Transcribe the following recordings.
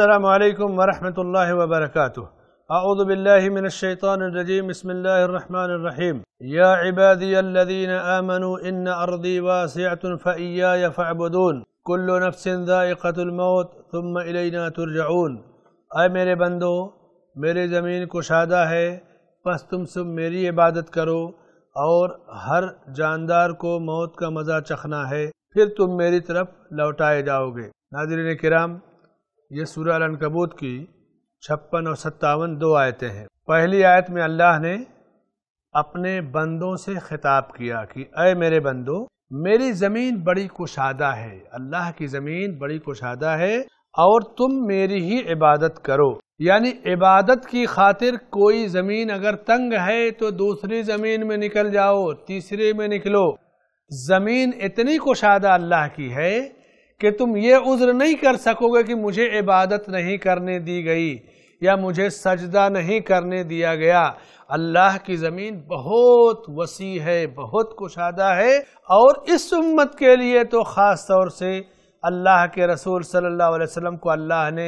अल्लाम वरहमल वबरक आउज़बिल्लिमिनशैतरजीम बसमीम या इबादीन आमनु इन अर्दी वासियातफ़ैया फ़बून कुल्लो नफसदाक़तमौत तुम इलना तुरजाउन आए मेरे बंदो मेरे ज़मीन कुशादा है बस तुम सब मेरी इबादत करो और हर जानदार को मौत का मज़ा चखना है फिर तुम मेरी तरफ लौटाए जाओगे नाजरीन कराम ये सूर्य अलकबूत की छप्पन और सत्तावन दो आयतें हैं पहली आयत में अल्लाह ने अपने बंदों से खिताब किया कि अय मेरे बंदो मेरी ज़मीन बड़ी कुशादा है अल्लाह की ज़मीन बड़ी कुशादा है और तुम मेरी ही इबादत करो यानी इबादत की खातिर कोई ज़मीन अगर तंग है तो दूसरी ज़मीन में निकल जाओ तीसरे में निकलो ज़मीन इतनी कुशादा अल्लाह की है कि तुम ये उज्र नहीं कर सकोगे कि मुझे इबादत नहीं करने दी गई या मुझे सजदा नहीं करने दिया गया अल्लाह की ज़मीन बहुत वसी है बहुत कुशादा है और इस उम्मत के लिए तो ख़ास तौर से अल्लाह के रसूल सल्लल्लाहु अलैहि वसल्लम को अल्लाह ने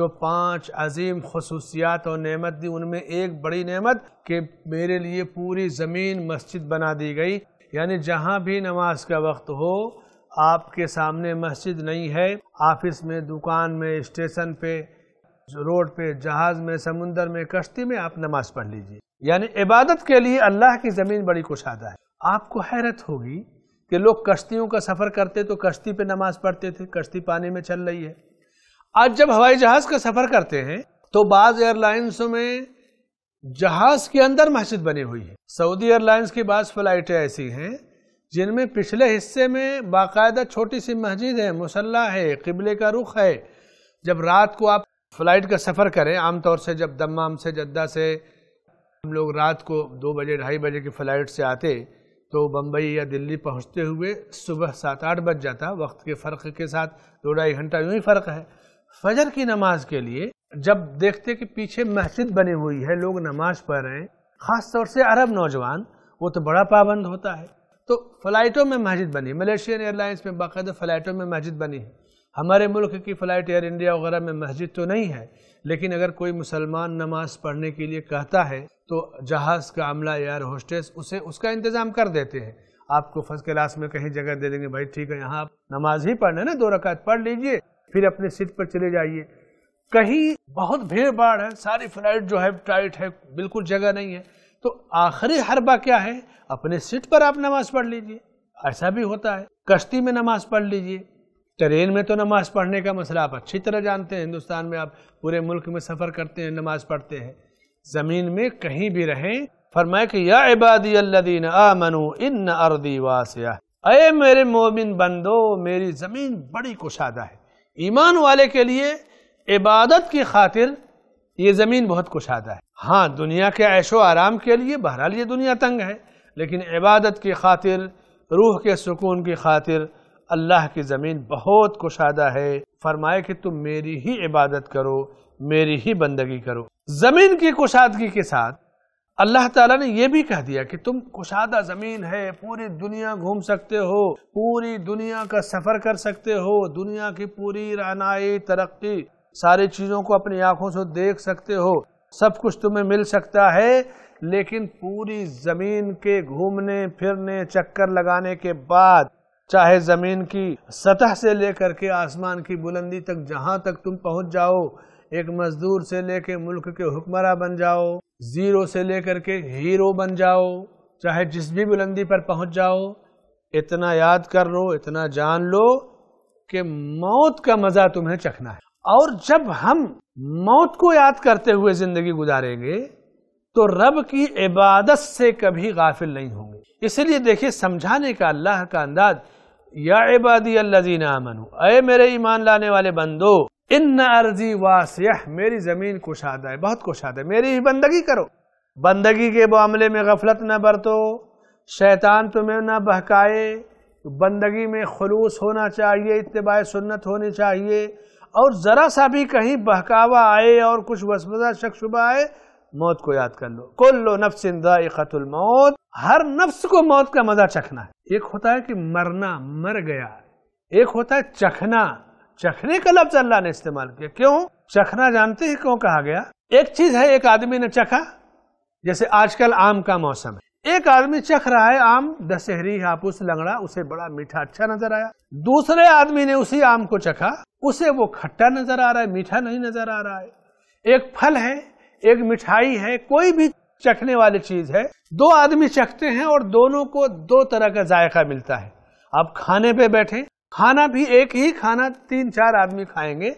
जो पांच अजीम खसूसियात और नेमत दी उनमें एक बड़ी नेमत कि मेरे लिए पूरी ज़मीन मस्जिद बना दी गई यानी जहाँ भी नमाज का वक्त हो आपके सामने मस्जिद नहीं है ऑफिस में दुकान में स्टेशन पे रोड पे जहाज में समुंदर में कश्ती में आप नमाज पढ़ लीजिए यानी इबादत के लिए अल्लाह की ज़मीन बड़ी कुशादा है आपको हैरत होगी कि लोग कश्तियों का सफ़र करते तो कश्ती पे नमाज पढ़ते थे कश्ती पानी में चल रही है आज जब हवाई जहाज़ का सफ़र करते हैं तो बाज़ एयरलाइंसों में जहाज़ के अंदर मस्जिद बनी हुई है सऊदी एयरलाइंस की बाज़ फ़्लाइटें ऐसी हैं जिनमें पिछले हिस्से में बाकायदा छोटी सी मस्जिद है मुसल्ला है किबले का रुख है जब रात को आप फ्लाइट का सफ़र करें आमतौर से जब दमाम से जद्दा से हम लोग रात को दो बजे ढाई बजे की फ़्लाइट से आते तो बम्बई या दिल्ली पहुंचते हुए सुबह सात आठ बज जाता वक्त के फ़र्क के साथ दो ढाई घंटा यूँ ही फ़र्क है फजर की नमाज के लिए जब देखते कि पीछे मस्जिद बनी हुई है लोग नमाज पढ़ रहे हैं ख़ास तौर से अरब नौजवान वो तो बड़ा पाबंद होता है तो फ़्लाइटों में मस्जिद बनी मलेशियन एयरलाइंस में बाकायदा फ़्लाइटों में मस्जिद बनी है हमारे मुल्क की फ़्लाइट एयर इंडिया वगैरह में मस्जिद तो नहीं है लेकिन अगर कोई मुसलमान नमाज पढ़ने के लिए कहता है तो जहाज़ का अमला एयर होस्टेस उसे उसका इंतज़ाम कर देते हैं आपको फर्स्ट क्लास में कहीं जगह दे देंगे भाई ठीक है यहाँ आप नमाज ही पढ़ना ना दो रकात पढ़ लीजिए फिर अपने सीट पर चले जाइए कहीं बहुत भीड़ भाड़ है सारी फ्लाइट जो है टाइट है बिल्कुल जगह नहीं है तो आखिरी हरबा क्या है अपने सीट पर आप नमाज पढ़ लीजिए ऐसा भी होता है कश्ती में नमाज पढ़ लीजिए ट्रेन में तो नमाज पढ़ने का मसला आप अच्छी तरह जानते हैं हिंदुस्तान में आप पूरे मुल्क में सफ़र करते हैं नमाज पढ़ते हैं ज़मीन में कहीं भी रहें फरमाए कि या इबादी अल्लादीन मनु इन अर्दी वासिया अय मेरे मोमिन बंदो मेरी ज़मीन बड़ी कुशादा है ईमान वाले के लिए इबादत की खातिर ये ज़मीन बहुत कुशादा है हाँ दुनिया के ऐशो आराम के लिए बहरहाल ये दुनिया तंग है लेकिन इबादत की खातिर रूह के सुकून की खातिर अल्लाह की ज़मीन बहुत कुशादा है फरमाए कि तुम मेरी ही इबादत करो मेरी ही बंदगी करो ज़मीन की कुशादगी के साथ अल्लाह ताला ने यह भी कह दिया कि तुम कुशादा ज़मीन है पूरी दुनिया घूम सकते हो पूरी दुनिया का सफ़र कर सकते हो दुनिया की पूरी रानाई तरक्की सारी चीज़ों को अपनी आँखों से देख सकते हो सब कुछ तुम्हें मिल सकता है लेकिन पूरी ज़मीन के घूमने फिरने चक्कर लगाने के बाद चाहे ज़मीन की सतह से लेकर के आसमान की बुलंदी तक जहाँ तक तुम पहुँच जाओ एक मज़दूर से लेकर मुल्क के हुक्मरा बन जाओ ज़ीरो से लेकर के हीरो बन जाओ चाहे जिस भी बुलंदी पर पहुँच जाओ इतना याद कर लो इतना जान लो कि मौत का मज़ा तुम्हें चखना है और जब हम मौत को याद करते हुए जिंदगी गुजारेंगे तो रब की इबादत से कभी गाफिल नहीं होंगे इसलिए देखिए समझाने का अल्लाह का अंदाज या इबादी अल्लाजीना मनु अय मेरे ईमान लाने वाले बंदो इन अर्जी वास्यह मेरी ज़मीन कुशादा है बहुत कुशादा है मेरी ही बंदगी करो बंदगी के मामले में गफलत न बरतो शैतान तुम्हें ना बहकाए तो बंदगी में खलूस होना चाहिए इतबा सुन्नत होनी चाहिए और ज़रा सा भी कहीं बहकावा आए और कुछ वसमजा शक शुबा आए मौत को याद कर लो कुल लो नफ्स मौत हर नफ्स को मौत का मजा चखना है एक होता है कि मरना मर गया एक होता है चखना चखने का लफ्ज अल्लाह ने इस्तेमाल किया क्यों चखना जानते हैं क्यों कहा गया एक चीज है एक आदमी ने चखा जैसे आजकल आम का मौसम है एक आदमी चख रहा है आम दशहरी हापुस लंगड़ा उसे बड़ा मीठा अच्छा नजर आया दूसरे आदमी ने उसी आम को चखा उसे वो खट्टा नजर आ रहा है मीठा नहीं नजर आ रहा है एक फल है एक मिठाई है कोई भी चखने वाली चीज है दो आदमी चखते हैं और दोनों को दो तरह का जायका मिलता है आप खाने पे बैठे खाना भी एक ही खाना तीन चार आदमी खाएंगे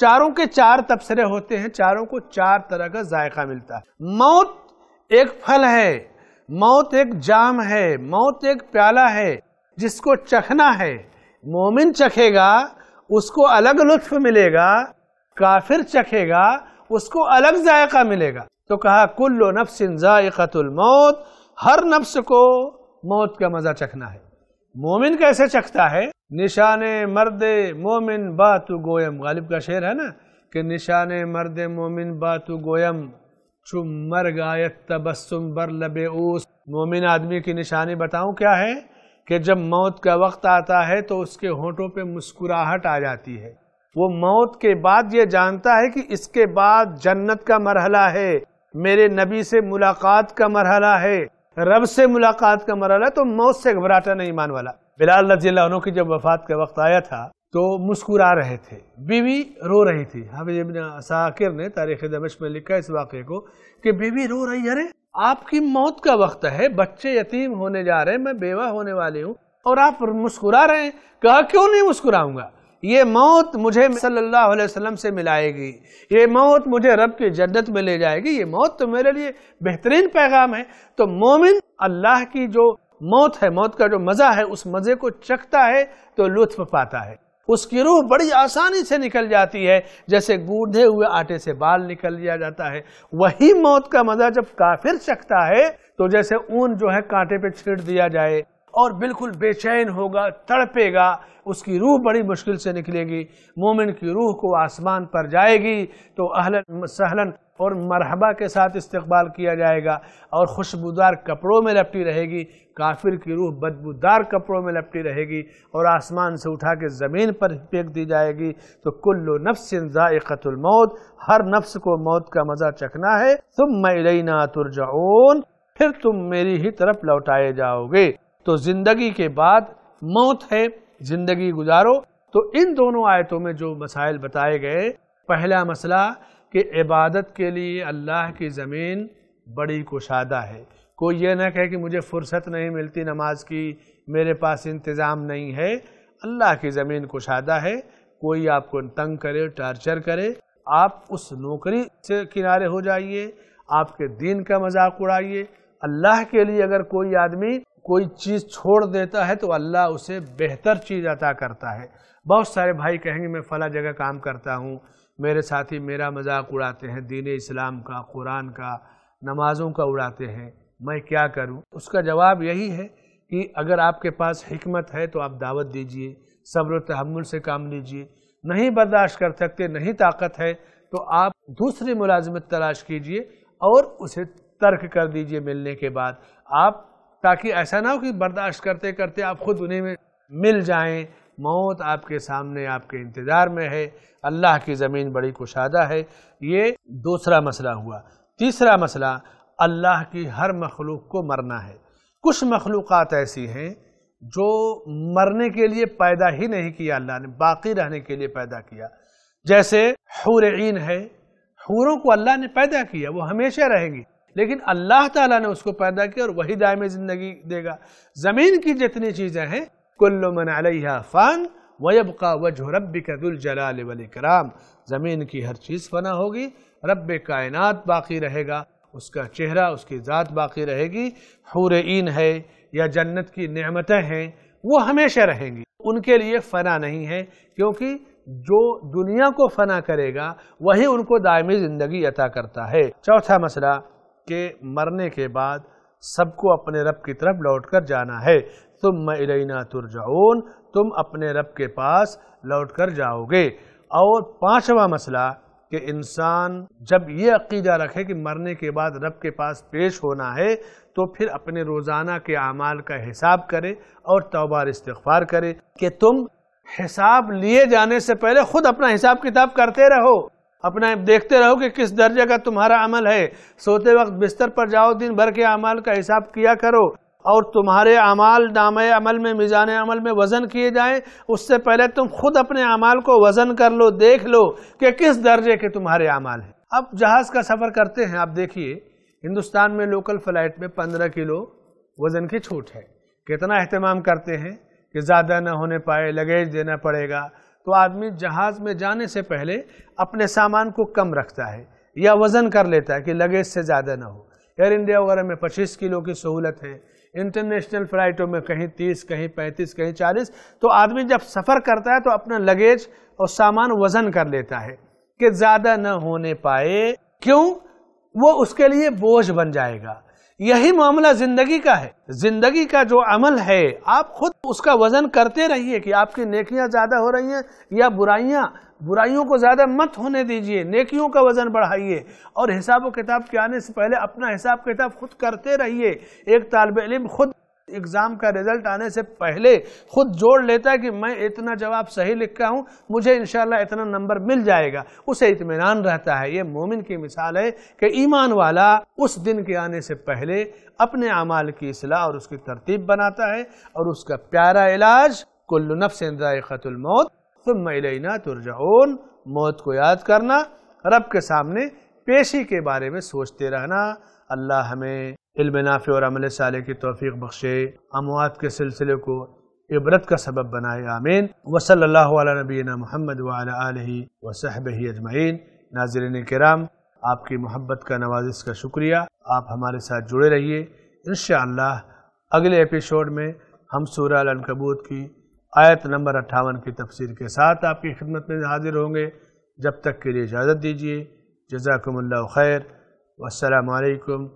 चारों के चार तबसरे होते हैं चारों को चार तरह का जायका मिलता है मौत एक फल है मौत एक जाम है मौत एक प्याला है जिसको चखना है मोमिन चखेगा उसको अलग लुत्फ मिलेगा काफिर चखेगा उसको अलग जायका मिलेगा तो कहा कुल्लो नफ्स जायकतुल मौत हर नफ्स को मौत का मज़ा चखना है मोमिन कैसे चखता है निशान मर्द मोमिन बातु गोयम गालिब का शेर है ना कि निशान मर्द मोमिन बातु गोयम मर गायत तबस्सुम बर लबे ओस मोमिन आदमी की निशानी बताऊँ क्या है कि जब मौत का वक्त आता है तो उसके होठों पे मुस्कुराहट आ जाती है वो मौत के बाद ये जानता है कि इसके बाद जन्नत का मरहला है मेरे नबी से मुलाकात का मरहला है रब से मुलाकात का मरहला है तो मौत से घबराता नहीं मान वाला बिलाल रजी की जब वफात का वक्त आया था तो मुस्कुरा रहे थे बीवी रो रही थी हमें इबन साकिर ने तारीख दमिश में लिखा इस वाक़े को कि बीवी रो रही अरे आपकी मौत का वक्त है बच्चे यतीम होने जा रहे हैं मैं बेवा होने वाली हूँ और आप मुस्कुरा रहे हैं कहा क्यों नहीं मुस्कुराऊंगा ये मौत मुझे सल्लल्लाहु अलैहि वसल्लम से मिलाएगी ये मौत मुझे रब की जन्नत में ले जाएगी ये मौत तो मेरे लिए बेहतरीन पैगाम है तो मोमिन अल्लाह की जो मौत है मौत का जो मज़ा है उस मज़े को चखता है तो लुत्फ पाता है उसकी रूह बड़ी आसानी से निकल जाती है जैसे गूंधे हुए आटे से बाल निकल लिया जाता है वही मौत का मजा जब काफिर चखता है तो जैसे ऊन जो है कांटे पे छीट दिया जाए और बिल्कुल बेचैन होगा तड़पेगा उसकी रूह बड़ी मुश्किल से निकलेगी मोमिन की रूह को आसमान पर जाएगी तो अहलन सहलन और मरहबा के साथ इस्तकबाल किया जाएगा और खुशबूदार कपड़ों में लपटी रहेगी काफिर की रूह बदबूदार कपड़ों में लपटी रहेगी और आसमान से उठा के ज़मीन पर फेंक दी जाएगी तो कुल्लो नफ्स मौत हर नफ्स को मौत का मज़ा चखना है तुम मैं तुरजाऊन फिर तुम मेरी ही तरफ लौटाए जाओगे तो ज़िंदगी के बाद मौत है ज़िंदगी गुजारो तो इन दोनों आयतों में जो मसाइल बताए गए पहला मसला कि इबादत के लिए अल्लाह की ज़मीन बड़ी कुशादा है कोई ये ना कहे कि मुझे फुर्सत नहीं मिलती नमाज की मेरे पास इंतज़ाम नहीं है अल्लाह की ज़मीन कुशादा है कोई आपको तंग करे टार्चर करे आप उस नौकरी से किनारे हो जाइए आपके दीन का मजाक उड़ाइए अल्लाह के लिए अगर कोई आदमी कोई चीज़ छोड़ देता है तो अल्लाह उसे बेहतर चीज़ अता करता है बहुत सारे भाई कहेंगे मैं फ़ला जगह काम करता हूँ मेरे साथी मेरा मजाक उड़ाते हैं दीन इस्लाम का कुरान का नमाज़ों का उड़ाते हैं मैं क्या करूँ उसका जवाब यही है कि अगर आपके पास हमत है तो आप दावत दीजिए सब्र तहमुल से काम लीजिए नहीं बर्दाश्त कर सकते नहीं ताकत है तो आप दूसरी मुलाजमत तलाश कीजिए और उसे तर्क कर दीजिए मिलने के बाद आप ताकि ऐसा ना हो कि बर्दाश्त करते करते आप खुद उन्हें में मिल जाएं मौत आपके सामने आपके इंतज़ार में है अल्लाह की ज़मीन बड़ी कुशादा है ये दूसरा मसला हुआ तीसरा मसला अल्लाह की हर मखलूक को मरना है कुछ मखलूक ऐसी हैं जो मरने के लिए पैदा ही नहीं किया अल्लाह ने बाकी रहने के लिए पैदा किया जैसे हूर है हूरों को अल्लाह ने पैदा किया वो हमेशा रहेंगी लेकिन अल्लाह ताला ने उसको पैदा किया और वही दायम जिंदगी देगा जमीन की जितनी चीजें हैं कुल्लो मन अलैहा फान वयबका वजह रब जलाल इकराम ज़मीन की हर चीज़ फना होगी रब कायनात बाकी रहेगा उसका चेहरा उसकी ज़ात बाकी रहेगी हूर है या जन्नत की नेमतें हैं वो हमेशा रहेंगी उनके लिए फ़ना नहीं है क्योंकि जो दुनिया को फना करेगा वही उनको दायमी ज़िंदगी अता करता है चौथा मसला के मरने के बाद सबको अपने रब की तरफ लौट कर जाना है तुम मलना तुरजाउन तुम अपने रब के पास लौट कर जाओगे और पांचवा मसला कि इंसान जब ये अकीदा रखे कि मरने के बाद रब के पास पेश होना है तो फिर अपने रोज़ाना के अमाल का हिसाब करे और तोबार इस्तफ़ार करे कि तुम हिसाब लिए जाने से पहले ख़ुद अपना हिसाब किताब करते रहो अपना देखते रहो कि किस दर्जे का तुम्हारा अमल है सोते वक्त बिस्तर पर जाओ दिन भर के अमाल का हिसाब किया करो और तुम्हारे अमाल नाम अमल में मिजान अमल में वज़न किए जाएं उससे पहले तुम खुद अपने अमाल को वज़न कर लो देख लो कि किस दर्जे के तुम्हारे अमाल हैं अब जहाज़ का सफ़र करते हैं आप देखिए हिंदुस्तान में लोकल फ़्लाइट में पंद्रह किलो वज़न की छूट है कितना अहतमाम करते हैं कि ज़्यादा ना होने पाए लगेज देना पड़ेगा तो आदमी जहाज में जाने से पहले अपने सामान को कम रखता है या वज़न कर लेता है कि लगेज से ज़्यादा ना हो एयर इंडिया वगैरह में 25 किलो की सहूलत है इंटरनेशनल फ़्लाइटों में कहीं 30 कहीं 35 कहीं 40 तो आदमी जब सफ़र करता है तो अपना लगेज और सामान वज़न कर लेता है कि ज़्यादा न होने पाए क्यों वो उसके लिए बोझ बन जाएगा यही मामला जिंदगी का है जिंदगी का जो अमल है आप खुद उसका वजन करते रहिए कि आपकी नेकियां ज्यादा हो रही हैं या बुराइयां बुराइयों को ज़्यादा मत होने दीजिए नेकियों का वज़न बढ़ाइए और हिसाब किताब के आने से पहले अपना हिसाब किताब खुद करते रहिए एक तालब इलम खुद एग्ज़ाम का रिजल्ट आने से पहले खुद जोड़ लेता है कि मैं इतना जवाब सही लिखा हूँ मुझे इन इतना नंबर मिल जाएगा उसे इतमान रहता है ये मोमिन की मिसाल है कि ईमान वाला उस दिन के आने से पहले अपने अमाल की असलाह और उसकी तरतीब बनाता है और उसका प्यारा इलाज कुल्लु नफ्समौत तुम मलना तुरजाउन मौत को याद करना रब के सामने पेशी के बारे में सोचते रहना अल्लाह हमें इल्म और अमल साल की तोफ़ी बख्शे अमवात के सिलसिले को इबरत का सबब बनाए आमीन वसल नबीना महमद वसहब अजमैन नाजरन कराम आपकी मोहब्बत का नवाजिश का शुक्रिया आप हमारे साथ जुड़े रहिए इन अगले एपिसोड में हम सूर्य कबूत की आयत नंबर अट्ठावन की तफसीर के साथ आपकी खिदमत में हाजिर होंगे जब तक के लिए इजाज़त दीजिए जजाकमल खैर वालकम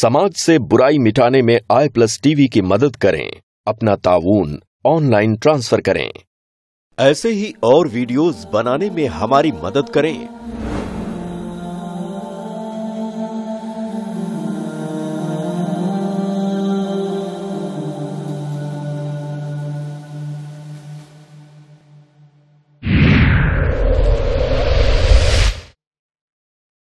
समाज से बुराई मिटाने में आई प्लस टीवी की मदद करें अपना ताउन ऑनलाइन ट्रांसफर करें ऐसे ही और वीडियोस बनाने में हमारी मदद करें